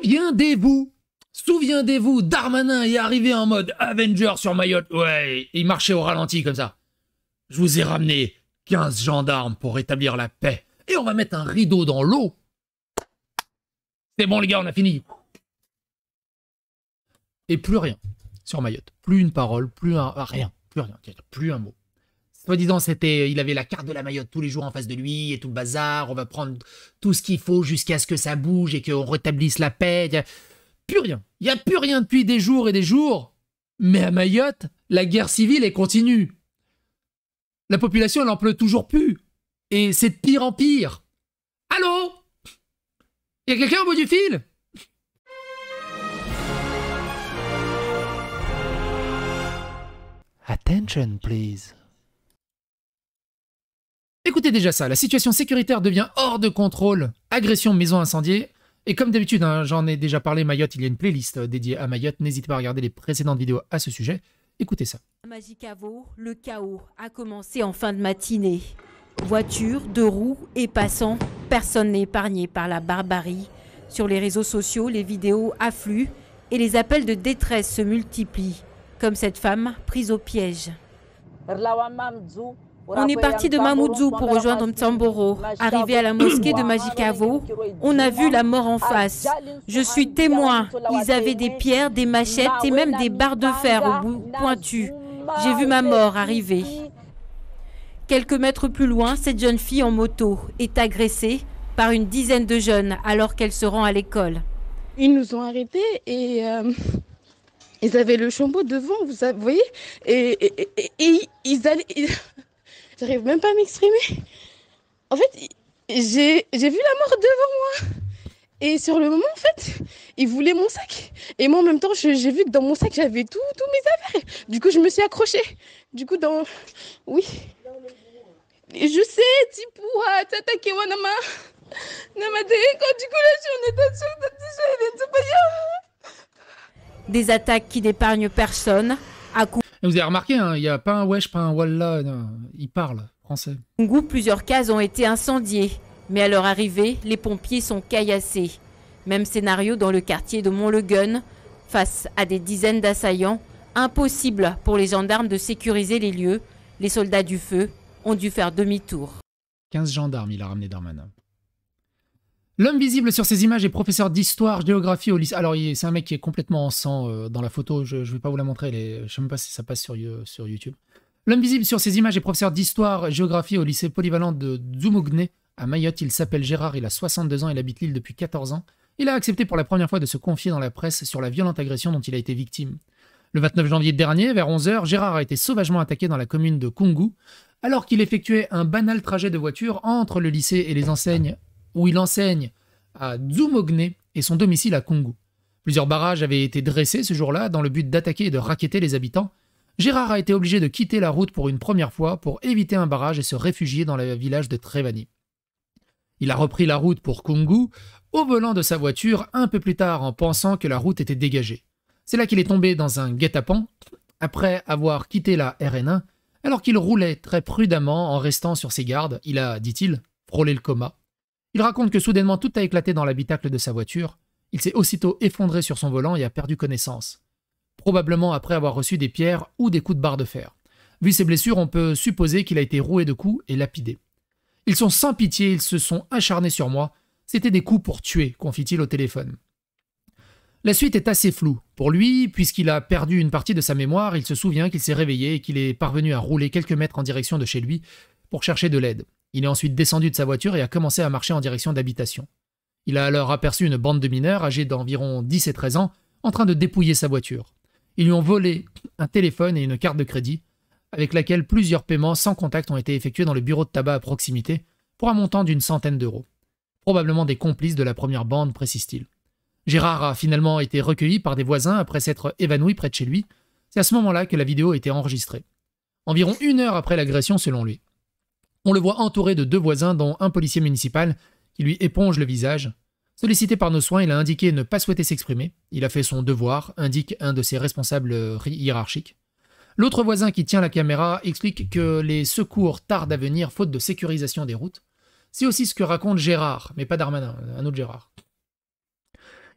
Souviendez-vous Souviendez-vous, Darmanin est arrivé en mode Avenger sur Mayotte. Ouais, il marchait au ralenti comme ça. Je vous ai ramené 15 gendarmes pour rétablir la paix. Et on va mettre un rideau dans l'eau. C'est bon les gars, on a fini. Et plus rien sur Mayotte. Plus une parole, plus un... rien. Plus rien, plus un mot soi-disant, c'était, il avait la carte de la Mayotte tous les jours en face de lui et tout le bazar. On va prendre tout ce qu'il faut jusqu'à ce que ça bouge et qu'on rétablisse la paix. plus rien. Il n'y a plus rien depuis des jours et des jours. Mais à Mayotte, la guerre civile est continue. La population, elle en pleut toujours plus. Et c'est de pire en pire. Allô Il y a quelqu'un au bout du fil Attention, please. Écoutez déjà ça, la situation sécuritaire devient hors de contrôle. Agression maison incendiée. Et comme d'habitude, hein, j'en ai déjà parlé, Mayotte, il y a une playlist euh, dédiée à Mayotte. N'hésitez pas à regarder les précédentes vidéos à ce sujet. Écoutez ça. Mazikavo, le chaos a commencé en fin de matinée. Voitures, deux roues et passants, personne n'est épargné par la barbarie. Sur les réseaux sociaux, les vidéos affluent et les appels de détresse se multiplient, comme cette femme prise au piège. On est parti de Mamoudzou pour rejoindre Mtamboro. Arrivé à la mosquée de Majikavo, on a vu la mort en face. Je suis témoin. Ils avaient des pierres, des machettes et même des barres de fer au bout pointu. J'ai vu ma mort arriver. Quelques mètres plus loin, cette jeune fille en moto est agressée par une dizaine de jeunes alors qu'elle se rend à l'école. Ils nous ont arrêtés et euh, ils avaient le chambeau devant, vous voyez, et ils allaient. J'arrive même pas à m'exprimer. En fait, j'ai, vu la mort devant moi. Et sur le moment, en fait, il voulait mon sac. Et moi, en même temps, j'ai vu que dans mon sac, j'avais tout, tout mes affaires. Du coup, je me suis accrochée. Du coup, dans. Oui. je sais, Tipou, ah, t'attaquer Wanama. Des attaques qui n'épargnent personne, à vous avez remarqué, hein, il n'y a pas un wesh, pas un wallah, ils parlent français. Congo, plusieurs cases ont été incendiées, mais à leur arrivée, les pompiers sont caillassés. Même scénario dans le quartier de mont le face à des dizaines d'assaillants, impossible pour les gendarmes de sécuriser les lieux. Les soldats du feu ont dû faire demi-tour. 15 gendarmes il a ramené Darmanin. L'homme visible sur ces images est professeur d'histoire, géographie au lycée. Alors, c'est un mec qui est complètement en sang euh, dans la photo. Je ne vais pas vous la montrer. Je ne sais même pas si ça passe sur, euh, sur YouTube. L'homme visible sur ces images est professeur d'histoire, géographie au lycée polyvalent de Dzumogne à Mayotte. Il s'appelle Gérard. Il a 62 ans. Il habite l'île depuis 14 ans. Il a accepté pour la première fois de se confier dans la presse sur la violente agression dont il a été victime. Le 29 janvier dernier, vers 11h, Gérard a été sauvagement attaqué dans la commune de Kungu alors qu'il effectuait un banal trajet de voiture entre le lycée et les enseignes où il enseigne à Dzumogne et son domicile à Kungu. Plusieurs barrages avaient été dressés ce jour-là dans le but d'attaquer et de raqueter les habitants. Gérard a été obligé de quitter la route pour une première fois pour éviter un barrage et se réfugier dans le village de Trevani. Il a repris la route pour Kungu au volant de sa voiture un peu plus tard en pensant que la route était dégagée. C'est là qu'il est tombé dans un guet-apens après avoir quitté la RN1 alors qu'il roulait très prudemment en restant sur ses gardes. Il a, dit-il, frôlé le coma. Il raconte que soudainement tout a éclaté dans l'habitacle de sa voiture. Il s'est aussitôt effondré sur son volant et a perdu connaissance. Probablement après avoir reçu des pierres ou des coups de barre de fer. Vu ses blessures, on peut supposer qu'il a été roué de coups et lapidé. Ils sont sans pitié, ils se sont acharnés sur moi. C'était des coups pour tuer, confie-t-il au téléphone. La suite est assez floue. Pour lui, puisqu'il a perdu une partie de sa mémoire, il se souvient qu'il s'est réveillé et qu'il est parvenu à rouler quelques mètres en direction de chez lui pour chercher de l'aide. Il est ensuite descendu de sa voiture et a commencé à marcher en direction d'habitation. Il a alors aperçu une bande de mineurs âgés d'environ 10 et 13 ans en train de dépouiller sa voiture. Ils lui ont volé un téléphone et une carte de crédit, avec laquelle plusieurs paiements sans contact ont été effectués dans le bureau de tabac à proximité pour un montant d'une centaine d'euros. Probablement des complices de la première bande, précise-t-il. Gérard a finalement été recueilli par des voisins après s'être évanoui près de chez lui. C'est à ce moment-là que la vidéo a été enregistrée. Environ une heure après l'agression, selon lui on le voit entouré de deux voisins dont un policier municipal qui lui éponge le visage. Sollicité par nos soins, il a indiqué ne pas souhaiter s'exprimer. Il a fait son devoir, indique un de ses responsables hiérarchiques. L'autre voisin qui tient la caméra explique que les secours tardent à venir faute de sécurisation des routes. C'est aussi ce que raconte Gérard, mais pas Darmanin, un autre Gérard.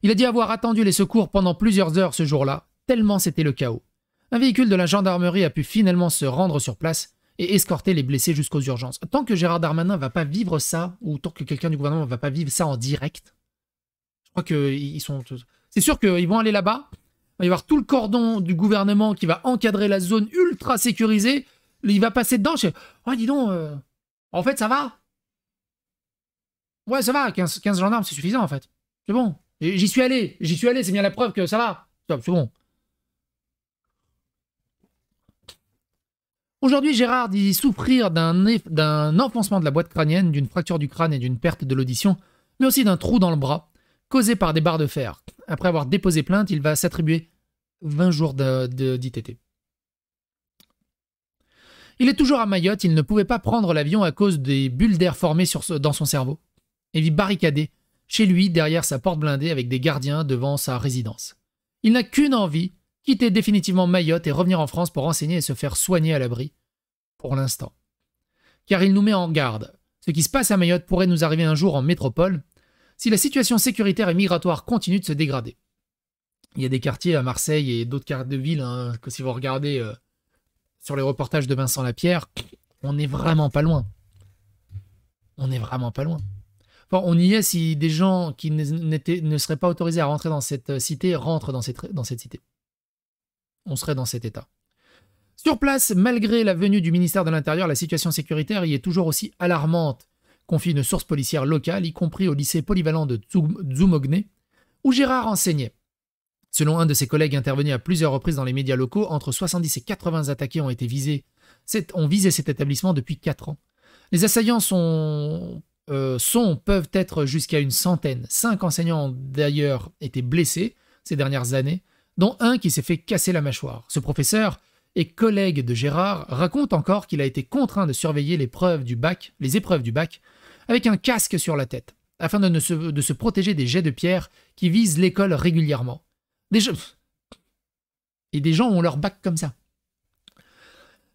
Il a dit avoir attendu les secours pendant plusieurs heures ce jour-là, tellement c'était le chaos. Un véhicule de la gendarmerie a pu finalement se rendre sur place, et escorter les blessés jusqu'aux urgences. Tant que Gérard Darmanin va pas vivre ça, ou tant que quelqu'un du gouvernement ne va pas vivre ça en direct, je crois qu'ils sont. C'est sûr qu'ils vont aller là-bas. Il va y avoir tout le cordon du gouvernement qui va encadrer la zone ultra sécurisée. Il va passer dedans. Je... Oh, dis donc, euh, en fait, ça va. Ouais, ça va. 15, 15 gendarmes, c'est suffisant, en fait. C'est bon. J'y suis allé. J'y suis allé. C'est bien la preuve que ça va. C'est bon. Aujourd'hui, Gérard dit souffrir d'un enfoncement de la boîte crânienne, d'une fracture du crâne et d'une perte de l'audition, mais aussi d'un trou dans le bras, causé par des barres de fer. Après avoir déposé plainte, il va s'attribuer 20 jours d'ITT. Il est toujours à Mayotte, il ne pouvait pas prendre l'avion à cause des bulles d'air formées dans son cerveau. et vit barricadé, chez lui, derrière sa porte blindée avec des gardiens devant sa résidence. Il n'a qu'une envie, quitter définitivement Mayotte et revenir en France pour enseigner et se faire soigner à l'abri, pour l'instant. Car il nous met en garde. Ce qui se passe à Mayotte pourrait nous arriver un jour en métropole, si la situation sécuritaire et migratoire continue de se dégrader. Il y a des quartiers à Marseille et d'autres quartiers de ville, hein, que si vous regardez euh, sur les reportages de Vincent Lapierre, on n'est vraiment pas loin. On n'est vraiment pas loin. on y est si des gens qui ne seraient pas autorisés à rentrer dans cette euh, cité rentrent dans cette cité on serait dans cet état. Sur place, malgré la venue du ministère de l'Intérieur, la situation sécuritaire y est toujours aussi alarmante, confie une source policière locale, y compris au lycée polyvalent de Zoumogne, où Gérard enseignait. Selon un de ses collègues intervenu à plusieurs reprises dans les médias locaux, entre 70 et 80 attaqués ont été visés. On cet établissement depuis 4 ans. Les assaillants euh, sont, peuvent être jusqu'à une centaine. Cinq enseignants d'ailleurs étaient blessés ces dernières années, dont un qui s'est fait casser la mâchoire. Ce professeur et collègue de Gérard raconte encore qu'il a été contraint de surveiller du bac, les épreuves du bac avec un casque sur la tête, afin de, se, protéger des jets de pierre qui visent l'école régulièrement. Des gens... Et des gens ont leur bac comme ça.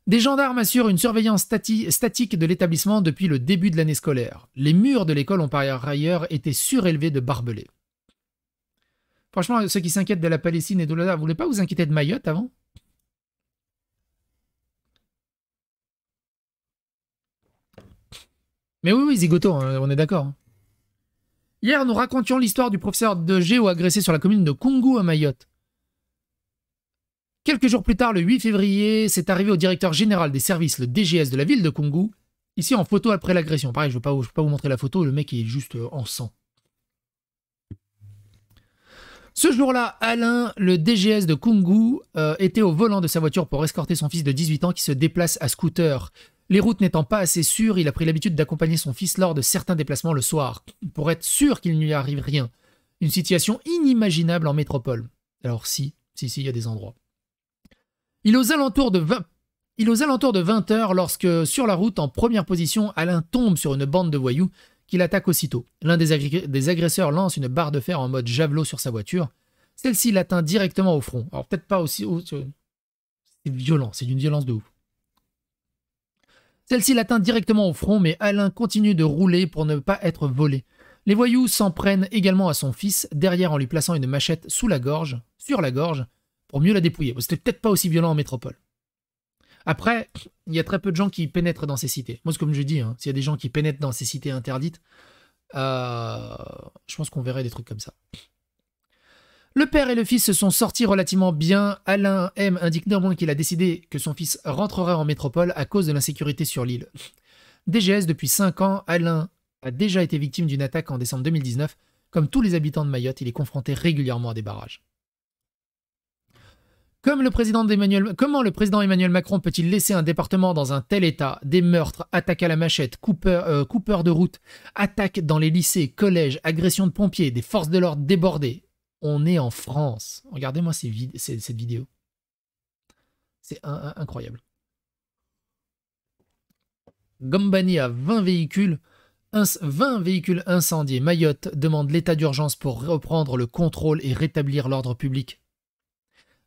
Des gendarmes assurent une surveillance statique de l'établissement depuis le début de l'année scolaire. Les murs de l'école ont par ailleurs été surélevés de barbelés. Franchement, ceux qui s'inquiètent de la Palestine et de là, vous voulez pas vous inquiéter de Mayotte avant Mais oui, oui, Zigoto, hein, on est d'accord. Hier, nous racontions l'histoire du professeur de géo agressé sur la commune de Kungu à Mayotte. Quelques jours plus tard, le 8 février, c'est arrivé au directeur général des services, le DGS de la ville de Kungu, ici en photo après l'agression. Pareil, je ne vais, pas vous montrer la photo, le mec est juste euh, en sang. Ce jour-là, Alain, le DGS de Kungu, euh, était au volant de sa voiture pour escorter son fils de 18 ans qui se déplace à scooter. Les routes n'étant pas assez sûres, il a pris l'habitude d'accompagner son fils lors de certains déplacements le soir, pour être sûr qu'il ne lui arrive rien. Une situation inimaginable en métropole. Alors si, si, si, il y a des endroits. Il aux alentours de 20... Il est aux alentours de 20h lorsque, sur la route, en première position, Alain tombe sur une bande de voyous qu'il attaque aussitôt. L'un des, des, agresseurs lance une barre de fer en mode javelot sur sa voiture. Celle-ci l'atteint directement au front. Alors peut-être pas aussi... C'est violent, c'est d'une violence de ouf. Celle-ci l'atteint directement au front, mais Alain continue de rouler pour ne pas être volé. Les voyous s'en prennent également à son fils, derrière en lui plaçant une machette sous la gorge, sur la gorge, pour mieux la dépouiller. C'était peut-être pas aussi violent en métropole. Après, il y a très peu de gens qui pénètrent dans ces cités. Moi, comme je dis, hein. s'il y a des gens qui pénètrent dans ces cités interdites, euh, je pense qu'on verrait des trucs comme ça. Le père et le fils se sont sortis relativement bien. Alain M indique néanmoins qu'il a décidé que son fils rentrerait en métropole à cause de l'insécurité sur l'île. DGS, depuis 5 ans, Alain a déjà été victime d'une attaque en décembre 2019. Comme tous les habitants de Mayotte, il est confronté régulièrement à des barrages comment le président Emmanuel Macron peut-il laisser un département dans un tel état Des meurtres, attaques à la machette, coupeurs, euh, de route, attaques dans les lycées, collèges, agressions de pompiers, des forces de l'ordre débordées. On est en France. Regardez-moi cette vidéo. C'est incroyable. Gambani a véhicules, 20 véhicules incendiés. Mayotte demande l'état d'urgence pour reprendre le contrôle et rétablir l'ordre public.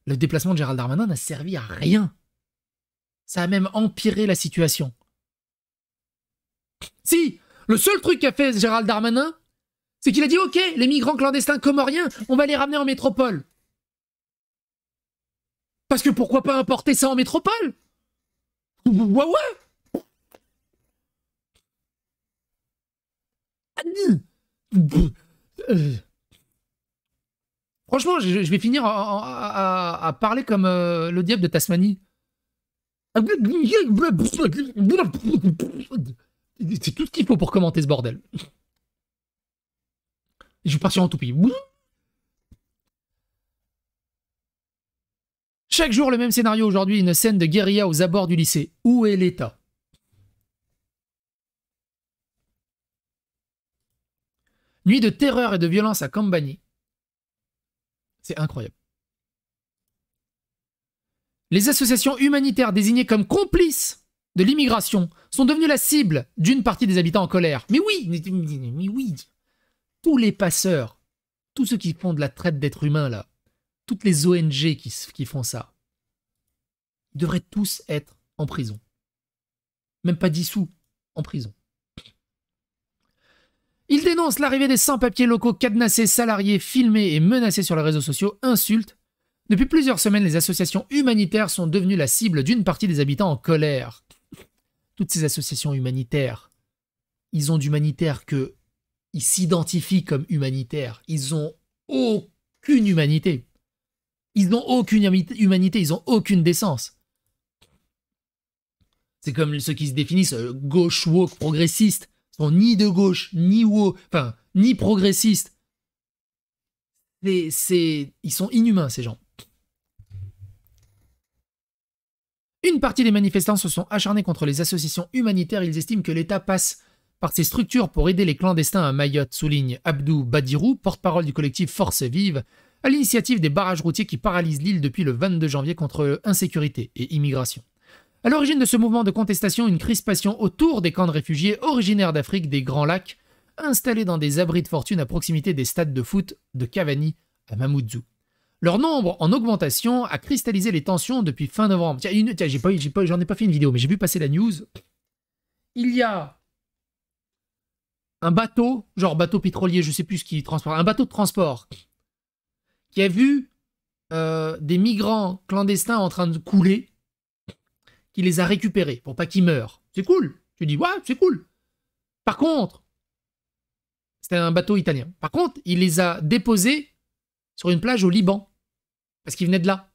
Le déplacement de Gérald Darmanin n'a servi à rien. Ça a même empiré la situation. Si Le seul truc qu'a fait Gérald Darmanin, c'est qu'il a dit Ok, les migrants clandestins comoriens, on va les ramener en métropole. Parce que pourquoi pas importer ça en métropole Ouais ouais ah, euh, Franchement, je, vais finir à, parler comme euh, le diable de Tasmanie. C'est tout ce qu'il faut pour commenter ce bordel. Je vais partir en toupie. Chaque jour, le même scénario aujourd'hui, une scène de guérilla aux abords du lycée. Où est l'État Nuit de terreur et de violence à Cambani. C'est incroyable. Les associations humanitaires désignées comme complices de l'immigration sont devenues la cible d'une partie des habitants en colère. Mais oui, oui, tous les passeurs, tous ceux qui font de la traite d'êtres humains là, toutes les ONG qui, qui font ça, devraient tous être en prison. Même pas dissous, en prison. Il dénonce l'arrivée des sans-papiers locaux cadenassés, salariés, filmés et menacés sur les réseaux sociaux, insultes. Depuis plusieurs semaines, les associations humanitaires sont devenues la cible d'une partie des habitants en colère. Toutes ces associations humanitaires, ils ont d'humanitaires que ils s'identifient comme humanitaires. Ils ont aucune humanité. Ils n'ont aucune humanité, ils n'ont aucune décence. C'est comme ceux qui se définissent euh, gauche woke progressiste sont ni de gauche, ni haut, enfin, ni progressistes. C'est, ils sont inhumains, ces gens. Une partie des manifestants se sont acharnés contre les associations humanitaires. Ils estiment que l'État passe par ses structures pour aider les clandestins à Mayotte, souligne Abdou Badirou, porte-parole du collectif Force Vive, à l'initiative des barrages routiers qui paralysent l'île depuis le 22 janvier contre insécurité et immigration. À l'origine de ce mouvement de contestation, une crispation autour des camps de réfugiés originaires d'Afrique des Grands Lacs, installés dans des abris de fortune à proximité des stades de foot de Cavani à Mamoudzou. Leur nombre en augmentation a cristallisé les tensions depuis fin novembre. Tiens, pas, pas, j'en ai pas fait une vidéo, mais j'ai vu passer la news. Il y a un bateau, genre bateau pétrolier, je sais plus ce qui transporte, un bateau de transport qui a vu euh, des migrants clandestins en train de couler qui les a récupérés pour pas qu'ils meurent. C'est cool. Tu dis, ouais, c'est cool. Par contre, c'était un bateau italien. Par contre, il les a déposés sur une plage au Liban. Parce qu'ils venaient de là.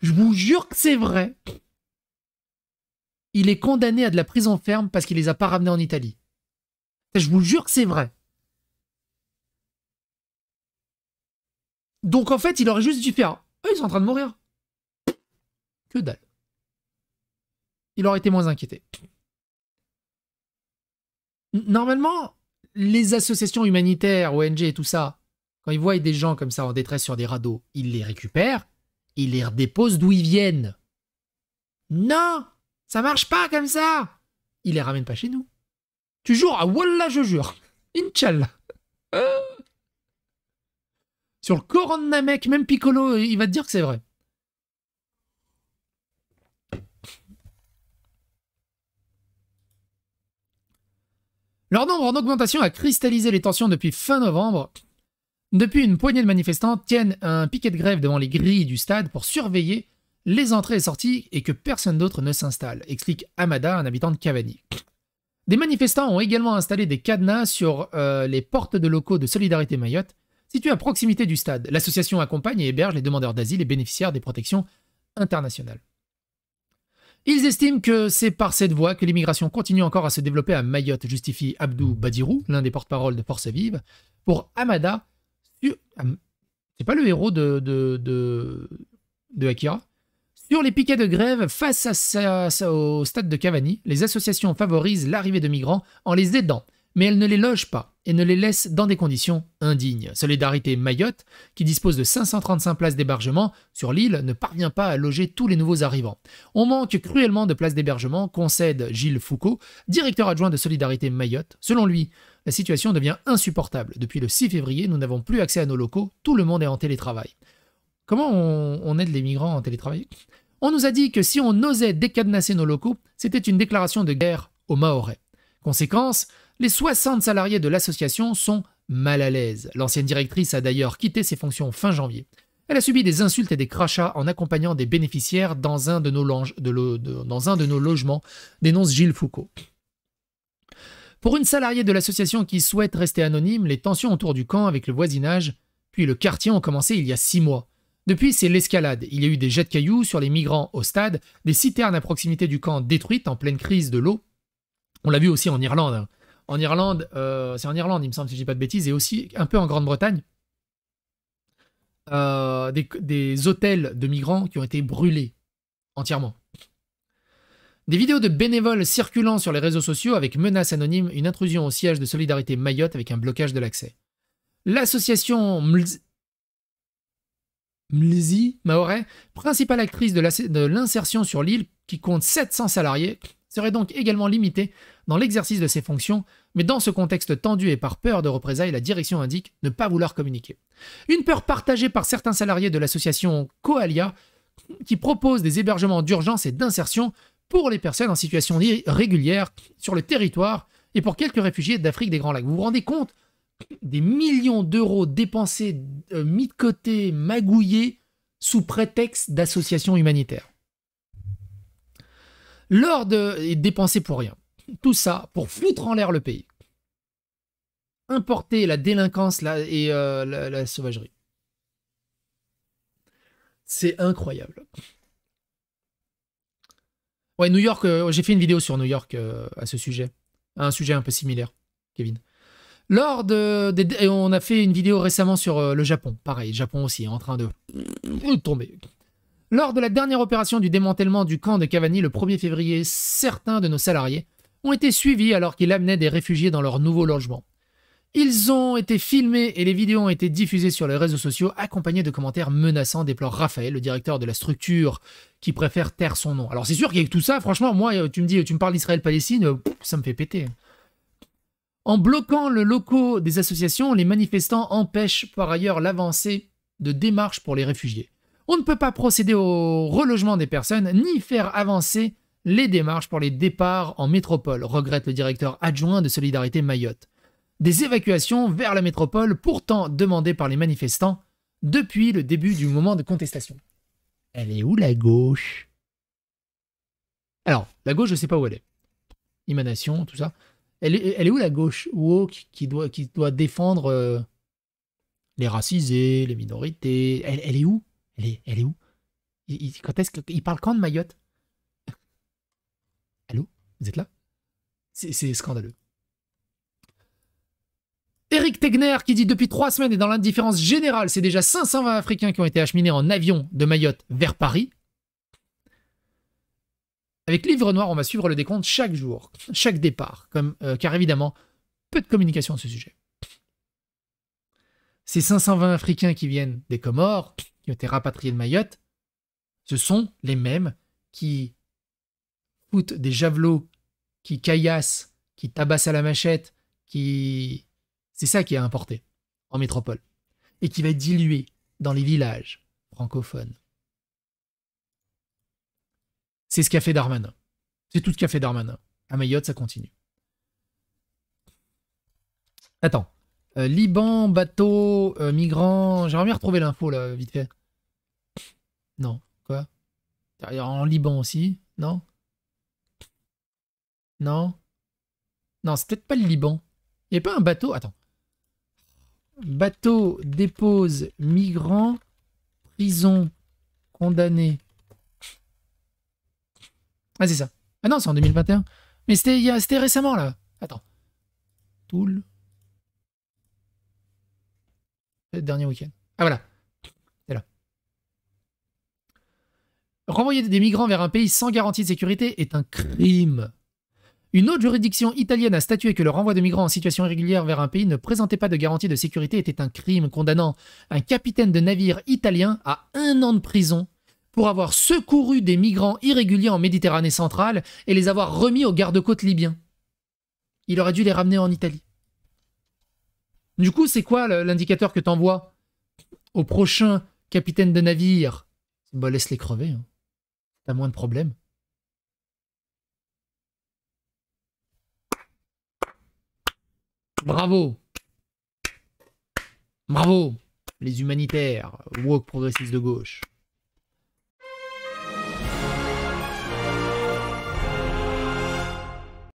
Je vous jure que c'est vrai. Il est condamné à de la prison ferme parce qu'il les a pas ramenés en Italie. Je vous jure que c'est vrai. Donc en fait, il aurait juste dû faire. Eux, ils sont en train de mourir. Que dalle. Il aurait été moins inquiété. Normalement, les associations humanitaires, ONG et tout ça, quand ils voient des gens comme ça en détresse sur des radeaux, ils les récupèrent, ils les redéposent d'où ils viennent. Non Ça marche pas comme ça Ils les ramènent pas chez nous. Tu jures à Wallah, je jure Inch'Allah euh. Sur le Coran même Piccolo, il va te dire que c'est vrai. Leur nombre en augmentation a cristallisé les tensions depuis fin novembre. Depuis, une poignée de manifestants tiennent un piquet de grève devant les grilles du stade pour surveiller les entrées et sorties et que personne d'autre ne s'installe, explique Amada, un habitant de Cavani. Des manifestants ont également installé des cadenas sur euh, les portes de locaux de Solidarité Mayotte, situés à proximité du stade. L'association accompagne et héberge les demandeurs d'asile et bénéficiaires des protections internationales. Ils estiment que c'est par cette voie que l'immigration continue encore à se développer à Mayotte, justifie Abdou Badirou, l'un des porte-parole de Force Vive. Pour Amada, c'est pas le héros de, de, Akira. Sur les piquets de grève, face à au stade de Cavani, les associations favorisent l'arrivée de migrants en les aidant mais elle ne les loge pas et ne les laisse dans des conditions indignes. Solidarité Mayotte, qui dispose de 535 places d'hébergement sur l'île, ne parvient pas à loger tous les nouveaux arrivants. On manque cruellement de places d'hébergement, concède Gilles Foucault, directeur adjoint de Solidarité Mayotte. Selon lui, la situation devient insupportable. Depuis le 6 février, nous n'avons plus accès à nos locaux, tout le monde est en télétravail. Comment on, aide les migrants en télétravail On nous a dit que si on osait décadenasser nos locaux, c'était une déclaration de guerre aux Maorais. Conséquence, les 60 salariés de l'association sont mal à l'aise. L'ancienne directrice a d'ailleurs quitté ses fonctions fin janvier. Elle a subi des insultes et des crachats en accompagnant des bénéficiaires dans un de nos, logements, dénonce Gilles Foucault. Pour une salariée de l'association qui souhaite rester anonyme, les tensions autour du camp avec le voisinage, puis le quartier ont commencé il y a six mois. Depuis, c'est l'escalade. Il y a eu des jets de cailloux sur les migrants au stade, des citernes à proximité du camp détruites en pleine crise de l'eau. On l'a vu aussi en Irlande. Hein en Irlande, euh, c'est en Irlande, il me semble, si je dis pas de bêtises, et aussi un peu en Grande-Bretagne, euh, des, hôtels de migrants qui ont été brûlés entièrement. Des vidéos de bénévoles circulant sur les réseaux sociaux avec menaces anonymes, une intrusion au siège de Solidarité Mayotte avec un blocage de l'accès. L'association Mlz... Maoré, principale actrice de l'insertion sur l'île qui compte 700 salariés, serait donc également limitée dans l'exercice de ses fonctions, mais dans ce contexte tendu et par peur de représailles, la direction indique ne pas vouloir communiquer. Une peur partagée par certains salariés de l'association Coalia, qui propose des hébergements d'urgence et d'insertion pour les personnes en situation régulière sur le territoire et pour quelques réfugiés d'Afrique des Grands Lacs. Vous vous rendez compte des millions d'euros dépensés, euh, mis de côté, magouillés, sous prétexte d'associations humanitaires. L'ordre est dépensé pour rien. Tout ça pour foutre en l'air le pays. Importer la délinquance là, et euh, la, sauvagerie. C'est incroyable. Ouais, New York, euh, j'ai fait une vidéo sur New York euh, à ce sujet. Un sujet un peu similaire, Kevin. Lors de, on a fait une vidéo récemment sur le Japon. Pareil, Japon aussi, est en train de tomber. Lors de la dernière opération du démantèlement du camp de Cavani le 1er février, certains de nos salariés ont été suivis alors qu'il amenait des réfugiés dans leur nouveau logement. Ils ont été filmés et les vidéos ont été diffusées sur les réseaux sociaux accompagnées de commentaires menaçants, déplore Raphaël, le directeur de la structure, qui préfère taire son nom. Alors c'est sûr qu'avec tout ça, franchement, moi, euh, tu me dis, tu me parles d'Israël-Palestine, euh, ça me fait péter. En bloquant le locaux des associations, les manifestants empêchent par ailleurs l'avancée de démarches pour les réfugiés. On ne peut pas procéder au relogement des personnes ni faire avancer les démarches pour les départs en métropole, regrette le directeur adjoint de Solidarité Mayotte. Des évacuations vers la métropole pourtant demandées par les manifestants depuis le début du moment de contestation. Elle est où la gauche Alors, la gauche, je sais pas où elle est. Imanation, tout ça. Elle est, où la gauche woke qui doit, qui doit défendre euh, les racisés, les minorités Elle, est où elle est, où il, Quand est-ce parle quand de Mayotte vous êtes là C'est scandaleux. Eric Tegner qui dit depuis trois semaines et dans l'indifférence générale, c'est déjà 520 Africains qui ont été acheminés en avion de Mayotte vers Paris. Avec Livre Noir, on va suivre le décompte chaque jour, chaque départ, comme, euh, car évidemment, peu de communication à ce sujet. Ces 520 Africains qui viennent des Comores, qui ont été rapatriés de Mayotte, ce sont les mêmes qui foutent des javelots qui caillasse, qui tabasse à la machette, qui... C'est ça qui est importé en métropole et qui va être dilué dans les villages francophones. C'est ce qu'a fait Darmanin. C'est tout ce qu'a fait Darmanin. À Mayotte, ça continue. Attends. Euh, Liban, bateau, migrants... Euh, migrants. J'aimerais bien retrouver l'info là, vite fait. Non, quoi En Liban aussi, non non Non, c'est peut-être pas le Liban. Il n'y a pas un bateau Attends. Bateau dépose migrants, prison, condamné. Ah, c'est ça. Ah non, c'est en 2021. Mais c'était récemment, là. Attends. Toul. Le dernier week-end. Ah, voilà. C'est là. Renvoyer des migrants vers un pays sans garantie de sécurité est un crime une autre juridiction italienne a statué que le renvoi de migrants en situation irrégulière vers un pays ne présentait pas de garantie de sécurité était un crime condamnant un capitaine de navire italien à un an de prison pour avoir secouru des migrants irréguliers en Méditerranée centrale et les avoir remis aux garde côtes libyens. Il aurait dû les ramener en Italie. Du coup, c'est quoi l'indicateur que t'envoies au prochain capitaine de navire laisse-les crever, hein. t'as moins de problèmes. Bravo. Bravo. Les humanitaires, woke progressistes de gauche.